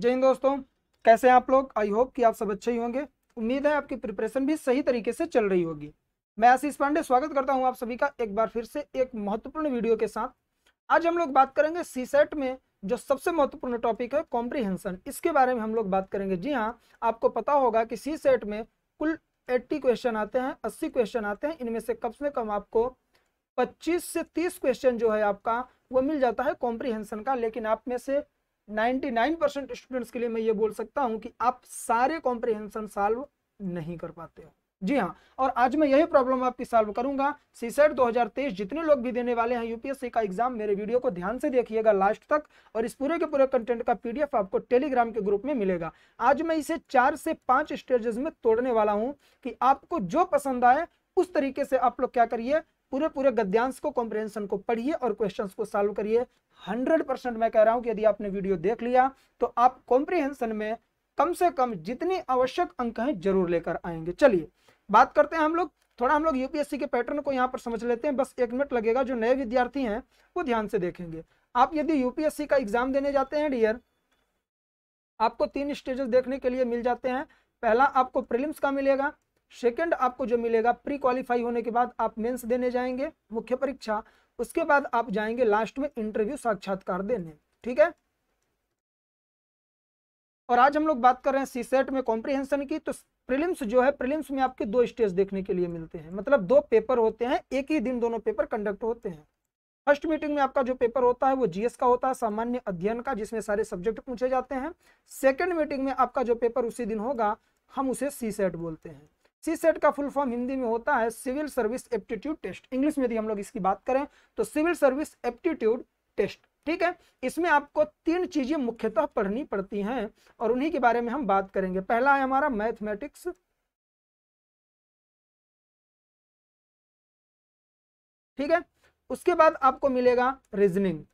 जय हिंद दोस्तों कैसे हैं आप लोग आई होप कि आप सब अच्छे ही होंगे उम्मीद है आपकी प्रिपरेशन भी सही तरीके से चल रही होगी मैं आशीष पांडे स्वागत करता हूं आप सभी का एक बार फिर से एक महत्वपूर्ण वीडियो के साथ आज हम लोग बात करेंगे सी सेट में जो सबसे महत्वपूर्ण टॉपिक है कॉम्प्रीहेंशन इसके बारे में हम लोग बात करेंगे जी हाँ आपको पता होगा कि सी सेट में कुल एट्टी क्वेश्चन आते हैं अस्सी क्वेश्चन आते हैं इनमें से कम से कम आपको पच्चीस से तीस क्वेश्चन जो है आपका वो मिल जाता है कॉम्प्रीहेंशन का लेकिन आप में से 99% स्टूडेंट्स के लिए मैं ये बोल सकता हूँ कि आप सारे कॉम्प्रिहेंशन सॉल्व नहीं कर पाते हो जी हाँ और आज मैं यही प्रॉब्लम आपकी सॉल्व करूंगा e सीसेट 2023 जितने लोग भी देने वाले हैं यूपीएससी का एग्जाम मेरे वीडियो को ध्यान से देखिएगा लास्ट तक और इस पूरे के पूरे कंटेंट का पीडीएफ आपको टेलीग्राम के ग्रुप में मिलेगा आज मैं इसे चार से पांच स्टेजेस में तोड़ने वाला हूँ कि आपको जो पसंद आए उस तरीके से आप लोग क्या करिए पूरे पूरे गद्यांश को कॉम्प्रिहेंशन को पढ़िए और क्वेश्चंस को सॉल्व करिए 100 परसेंट मैं कह रहा हूं कि यदि आपने वीडियो देख लिया तो आप कॉम्प्रिहेंशन में कम से कम जितनी आवश्यक अंक हैं जरूर लेकर आएंगे चलिए बात करते हैं हम लोग थोड़ा हम लोग यूपीएससी के पैटर्न को यहाँ पर समझ लेते हैं बस एक मिनट लगेगा जो नए विद्यार्थी हैं वो ध्यान से देखेंगे आप यदि यूपीएससी का एग्जाम देने जाते हैं डियर आपको तीन स्टेजेस देखने के लिए मिल जाते हैं पहला आपको प्रिलिम्स का मिलेगा सेकेंड आपको जो मिलेगा प्री क्वालिफाई होने के बाद आप मेंस देने जाएंगे मुख्य परीक्षा उसके बाद आप जाएंगे लास्ट में इंटरव्यू साक्षात्कार देने ठीक है और आज हम लोग बात कर रहे हैं सीसेट में कॉम्प्रिहेंशन की तो प्रीलिम्स जो है प्रीलिम्स में आपके दो स्टेज देखने के लिए मिलते हैं मतलब दो पेपर होते हैं एक ही दिन दोनों पेपर कंडक्ट होते हैं फर्स्ट मीटिंग में आपका जो पेपर होता है वो जीएस का होता है सामान्य अध्ययन का जिसमें सारे सब्जेक्ट पूछे जाते हैं सेकेंड मीटिंग में आपका जो पेपर उसी दिन होगा हम उसे सी सेट बोलते हैं सी सेट का फुल फॉर्म हिंदी में होता है civil service aptitude test English में यदि हम लोग इसकी बात करें तो सिविल सर्विस एप्टीट्यूड टेस्ट ठीक है इसमें आपको तीन चीजें मुख्यतः पढ़नी पड़ती हैं और उन्हीं के बारे में हम बात करेंगे पहला है हमारा मैथमेटिक्स ठीक है उसके बाद आपको मिलेगा रीजनिंग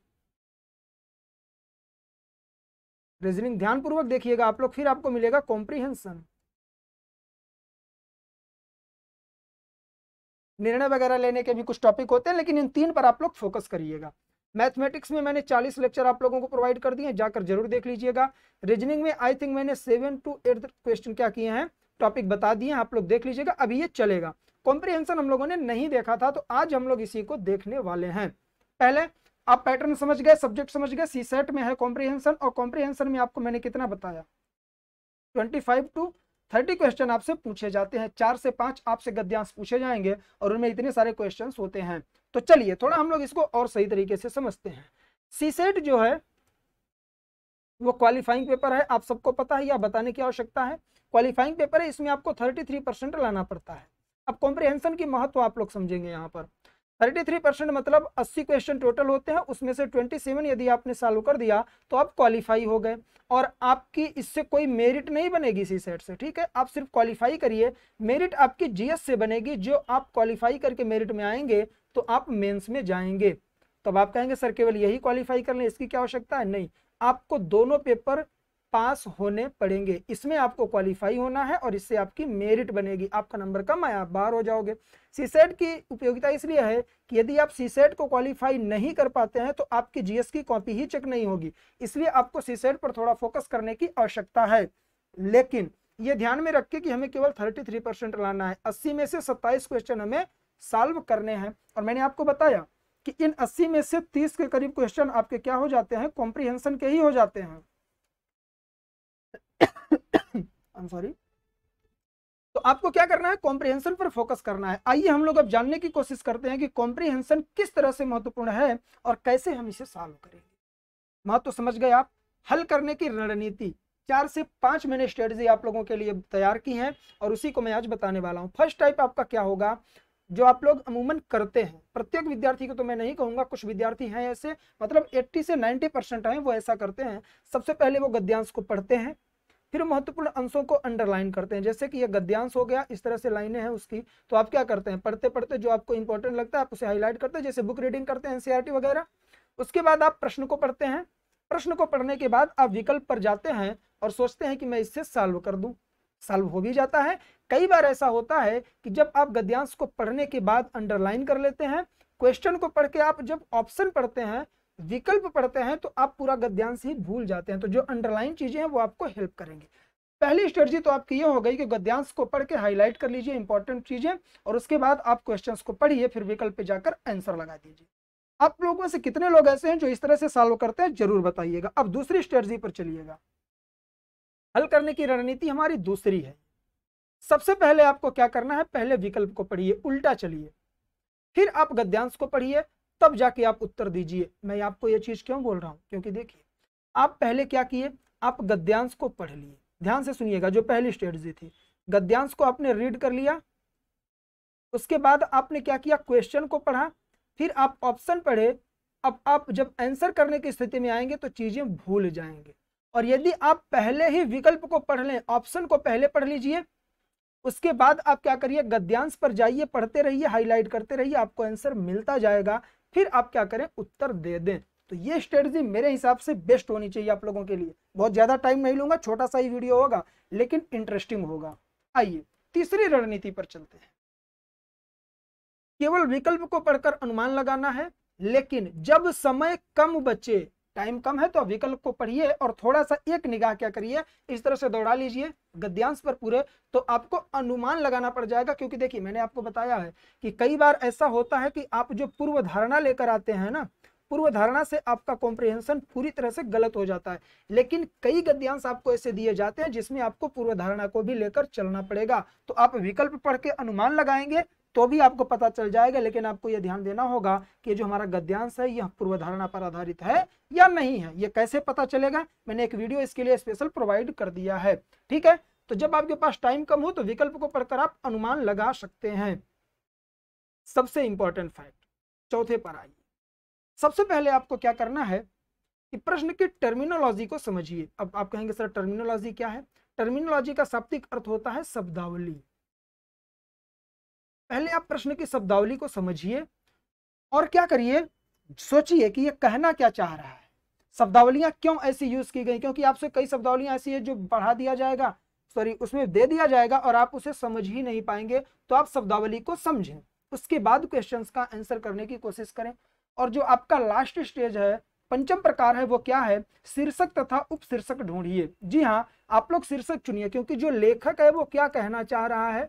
रीजनिंग ध्यानपूर्वक देखिएगा आप लोग फिर आपको मिलेगा कॉम्प्रीहेंशन निर्णय वगैरह लेने के भी कुछ टॉपिक होते हैं लेकिन इन तीन पर आप लोग फोकस करिएगा मैथमेटिक्स में मैंने 40 लेक्चर आप लोगों को प्रोवाइड कर दिए हैं जाकर जरूर देख लीजिएगा रीजनिंग में आई थिंक मैंने सेवन टू एट क्वेश्चन क्या किए हैं टॉपिक बता दिए हैं आप लोग देख लीजिएगा अभी ये चलेगा कॉम्प्रिहेंशन हम लोगों ने नहीं देखा था तो आज हम लोग इसी को देखने वाले हैं पहले आप पैटर्न समझ गए सब्जेक्ट समझ गए सी सेट में है कॉम्प्रिहेंशन और कॉम्प्रिहेंशन में आपको मैंने कितना बताया ट्वेंटी टू थर्टी क्वेश्चन आपसे पूछे जाते हैं चार से पांच आपसे गद्यांश पूछे जाएंगे और उनमें इतने सारे क्वेश्चन होते हैं तो चलिए थोड़ा हम लोग इसको और सही तरीके से समझते हैं सीसेट जो है वो क्वालिफाइंग पेपर है आप सबको पता है या बताने की आवश्यकता है क्वालिफाइंग पेपर है इसमें आपको थर्टी थ्री परसेंट लाना पड़ता है अब कॉम्प्रिहेंशन की महत्व आप लोग समझेंगे यहाँ पर थर्टी थ्री परसेंट मतलब अस्सी क्वेश्चन टोटल होते हैं उसमें से ट्वेंटी सेवन यदि आपने सॉल्व कर दिया तो आप क्वालिफाई हो गए और आपकी इससे कोई मेरिट नहीं बनेगी इसी सेट से ठीक है आप सिर्फ क्वालिफाई करिए मेरिट आपकी जीएस से बनेगी जो आप क्वालिफाई करके मेरिट में आएंगे तो आप मेंस में जाएंगे तब तो आप कहेंगे सर केवल यही क्वालिफाई कर लें इसकी क्या आवश्यकता है नहीं आपको दोनों पेपर पास होने पड़ेंगे इसमें आपको क्वालिफाई होना है और इससे आपकी मेरिट बनेगी आपका नंबर कम आया आप बाहर हो जाओगे सीसेट की उपयोगिता इसलिए है कि यदि आप सीसेट को क्वालिफाई नहीं कर पाते हैं तो आपकी जीएस की कॉपी ही चेक नहीं होगी इसलिए आपको सीसेट पर थोड़ा फोकस करने की आवश्यकता है लेकिन ये ध्यान में रख के कि हमें केवल 33 परसेंट लाना है 80 में से 27 क्वेश्चन हमें सॉल्व करने हैं और मैंने आपको बताया कि इन 80 में से 30 के करीब क्वेश्चन आपके क्या हो जाते हैं कॉम्प्रिहेंशन के ही हो जाते हैं आई एम सॉरी तो आपको क्या करना है कॉम्प्रिहेंशन पर फोकस करना है आइए हम लोग अब जानने की कोशिश करते हैं कि कॉम्प्रिहेंशन किस तरह से महत्वपूर्ण है और कैसे हम इसे सॉल्व करेंगे महत्व तो समझ गए आप हल करने की रणनीति चार से पांच मैंने स्ट्रेटजी आप लोगों के लिए तैयार की है और उसी को मैं आज बताने वाला हूँ फर्स्ट टाइप आपका क्या होगा जो आप लोग अमूमन करते हैं प्रत्येक विद्यार्थी को तो मैं नहीं कहूंगा कुछ विद्यार्थी हैं ऐसे मतलब 80 से 90 परसेंट है वो ऐसा करते हैं सबसे पहले वो गद्यांश को पढ़ते हैं फिर महत्वपूर्ण अंशों को अंडरलाइन करते हैं जैसे कि यह गद्यांश हो गया इस तरह से लाइनें हैं उसकी तो आप क्या करते हैं पढ़ते पढ़ते जो आपको इंपॉर्टेंट लगता है आप उसे हाईलाइट करते हैं जैसे बुक रीडिंग करते हैं एनसीआर वगैरह उसके बाद आप प्रश्न को पढ़ते हैं प्रश्न को पढ़ने के बाद आप विकल्प पर जाते हैं और सोचते हैं कि मैं इससे सॉल्व कर दूँ सॉल्व हो भी जाता है कई बार ऐसा होता है कि जब आप गद्यांश को पढ़ने के बाद अंडरलाइन कर लेते हैं क्वेश्चन को पढ़ के आप जब ऑप्शन पढ़ते हैं विकल्प पढ़ते हैं तो आप पूरा गद्यांश ही भूल जाते हैं तो जो अंडरलाइन चीजें हैं वो आपको हेल्प करेंगे पहली स्ट्रेटी तो आपकी ये हो गई कि गद्यांश को पढ़ के हाईलाइट कर लीजिए इंपॉर्टेंट चीजें और उसके बाद आप क्वेश्चंस को पढ़िए फिर विकल्प पे जाकर आंसर लगा दीजिए आप लोगों से कितने लोग ऐसे हैं जो इस तरह से सॉल्व करते हैं जरूर बताइएगा अब दूसरी स्ट्रेटी पर चलिएगा हल करने की रणनीति हमारी दूसरी है सबसे पहले आपको क्या करना है पहले विकल्प को पढ़िए उल्टा चलिए फिर आप गद्यांश को पढ़िए तब जाके आप उत्तर दीजिए मैं आपको यह चीज़ क्यों बोल रहा हूँ क्योंकि देखिए आप पहले क्या किए आप गद्यांश को पढ़ लिए ध्यान से सुनिएगा जो पहली स्ट्रेटजी थी गद्यांश को आपने रीड कर लिया उसके बाद आपने क्या किया क्वेश्चन को पढ़ा फिर आप ऑप्शन पढ़े अब आप जब आंसर करने की स्थिति में आएंगे तो चीज़ें भूल जाएंगे और यदि आप पहले ही विकल्प को पढ़ लें ऑप्शन को पहले पढ़ लीजिए उसके बाद आप क्या करिए गद्यांश पर जाइए पढ़ते रहिए हाईलाइट करते रहिए आपको आंसर मिलता जाएगा फिर आप क्या करें उत्तर दे दें तो ये स्ट्रेटजी मेरे हिसाब से बेस्ट होनी चाहिए आप लोगों के लिए बहुत ज़्यादा टाइम नहीं लूंगा छोटा सा ही वीडियो होगा लेकिन इंटरेस्टिंग होगा आइए तीसरी रणनीति पर चलते हैं केवल विकल्प को पढ़कर अनुमान लगाना है लेकिन जब समय कम बचे टाइम कम है तो विकल्प को पढ़िए और थोड़ा सा एक निगाह क्या करिए इस तरह से दौड़ा लीजिए गद्यांश पर पूरे तो आपको अनुमान लगाना पड़ जाएगा क्योंकि देखिए मैंने आपको बताया है कि कई बार ऐसा होता है कि आप जो पूर्व धारणा लेकर आते हैं ना पूर्व धारणा से आपका कॉम्प्रिहेंशन पूरी तरह से गलत हो जाता है लेकिन कई गद्यांश आपको ऐसे दिए जाते हैं जिसमें आपको पूर्व धारणा को भी लेकर चलना पड़ेगा तो आप विकल्प पढ़ के अनुमान लगाएंगे तो भी आपको पता चल जाएगा लेकिन आपको यह ध्यान देना होगा कि जो हमारा गद्यांश है यह पूर्वधारणा पर आधारित है या नहीं है यह कैसे पता चलेगा मैंने एक वीडियो इसके लिए स्पेशल प्रोवाइड कर दिया है ठीक है तो जब आपके पास टाइम कम हो तो विकल्प को पढ़कर आप अनुमान लगा सकते हैं सबसे इंपॉर्टेंट फैक्ट चौथे पर आइए सबसे पहले आपको क्या करना है कि प्रश्न की टर्मिनोलॉजी को समझिए अब आप कहेंगे सर टर्मिनोलॉजी क्या है टर्मिनोलॉजी का शाब्दिक अर्थ होता है शब्दावली पहले आप प्रश्न की शब्दावली को समझिए और क्या करिए सोचिए कि ये कहना क्या चाह रहा है शब्दावलियां क्यों ऐसी यूज की गई क्योंकि आपसे कई शब्दावलियां ऐसी है जो बढ़ा दिया जाएगा सॉरी उसमें दे दिया जाएगा और आप उसे समझ ही नहीं पाएंगे तो आप शब्दावली को समझें उसके बाद क्वेश्चंस का आंसर करने की कोशिश करें और जो आपका लास्ट स्टेज है पंचम प्रकार है वो क्या है शीर्षक तथा उपशीर्षक ढूंढिए जी हाँ आप लोग शीर्षक चुनिए क्योंकि जो लेखक है वो क्या कहना चाह रहा है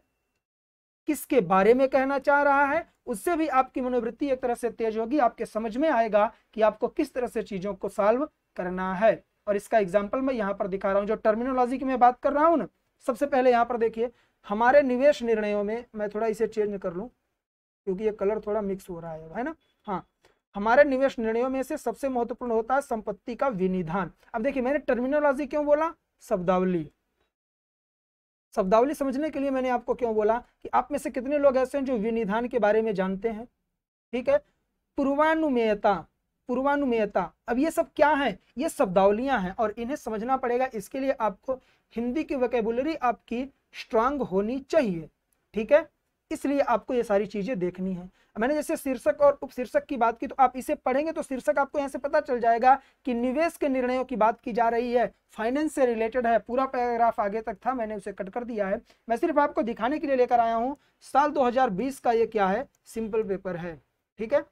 किसके बारे में कहना चाह रहा है उससे भी आपकी मनोवृत्ति एक तरह से तेज होगी आपके समझ में आएगा कि आपको किस तरह से चीज़ों को सॉल्व करना है और इसका एग्जाम्पल मैं यहाँ पर दिखा रहा हूँ जो टर्मिनोलॉजी की मैं बात कर रहा हूँ ना सबसे पहले यहाँ पर देखिए हमारे निवेश निर्णयों में मैं थोड़ा इसे चेंज कर लूँ क्योंकि ये कलर थोड़ा मिक्स हो रहा है है ना हाँ हमारे निवेश निर्णयों में से सबसे महत्वपूर्ण होता है संपत्ति का विनिधान अब देखिए मैंने टर्मिनोलॉजी क्यों बोला शब्दावली शब्दावली समझने के लिए मैंने आपको क्यों बोला कि आप में से कितने लोग ऐसे हैं जो विनिधान के बारे में जानते हैं ठीक है पूर्वानुमेयता पूर्वानुमेयता अब ये सब क्या है ये शब्दावलियां हैं और इन्हें समझना पड़ेगा इसके लिए आपको हिंदी की वकेबुलरी आपकी स्ट्रांग होनी चाहिए ठीक है इसलिए आपको ये सारी चीज़ें देखनी है मैंने जैसे शीर्षक और उपशीर्षक की बात की तो आप इसे पढ़ेंगे तो शीर्षक आपको यहाँ से पता चल जाएगा कि निवेश के निर्णयों की बात की जा रही है फाइनेंस से रिलेटेड है पूरा पैराग्राफ आगे तक था मैंने उसे कट कर दिया है मैं सिर्फ आपको दिखाने के लिए लेकर आया हूँ साल दो का ये क्या है सिंपल पेपर है ठीक है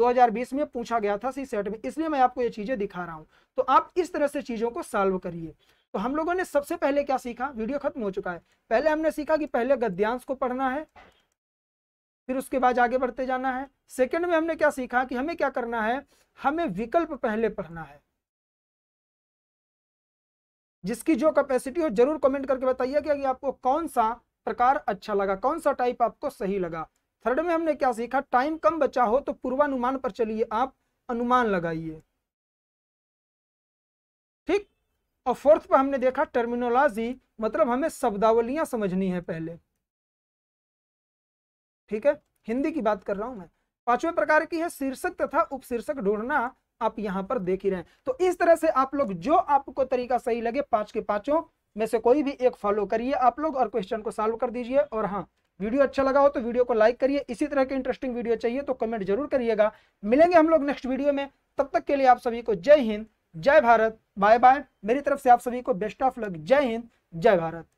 2020 में पूछा गया था सी सेट में इसलिए मैं आपको ये चीज़ें दिखा रहा हूँ तो आप इस तरह से चीज़ों को सॉल्व करिए तो हम लोगों ने सबसे पहले क्या सीखा वीडियो खत्म हो चुका है पहले हमने सीखा कि पहले गद्यांश को पढ़ना है फिर उसके बाद आगे बढ़ते जाना है सेकंड में हमने क्या सीखा कि हमें क्या करना है हमें विकल्प पहले पढ़ना है जिसकी जो कैपेसिटी हो जरूर कमेंट करके बताइए कि आपको कौन सा प्रकार अच्छा लगा कौन सा टाइप आपको सही लगा थर्ड में हमने क्या सीखा टाइम कम बचा हो तो पूर्वानुमान पर चलिए आप अनुमान लगाइए और फोर्थ पे हमने देखा टर्मिनोलॉजी मतलब हमें शब्दावलियां समझनी है पहले ठीक है हिंदी की बात कर रहा हूं मैं पांचवें प्रकार की है शीर्षक तथा उपशीर्षक ढूंढना आप यहां पर देख ही रहे हैं तो इस तरह से आप लोग जो आपको तरीका सही लगे पांच के पांचों में से कोई भी एक फॉलो करिए आप लोग और क्वेश्चन को सॉल्व कर दीजिए और हाँ वीडियो अच्छा लगा हो तो वीडियो को लाइक करिए इसी तरह के इंटरेस्टिंग वीडियो चाहिए तो कमेंट जरूर करिएगा मिलेंगे हम लोग नेक्स्ट वीडियो में तब तक के लिए आप सभी को जय हिंद जय भारत बाय बाय मेरी तरफ से आप सभी को बेस्ट ऑफ लक जय हिंद जय भारत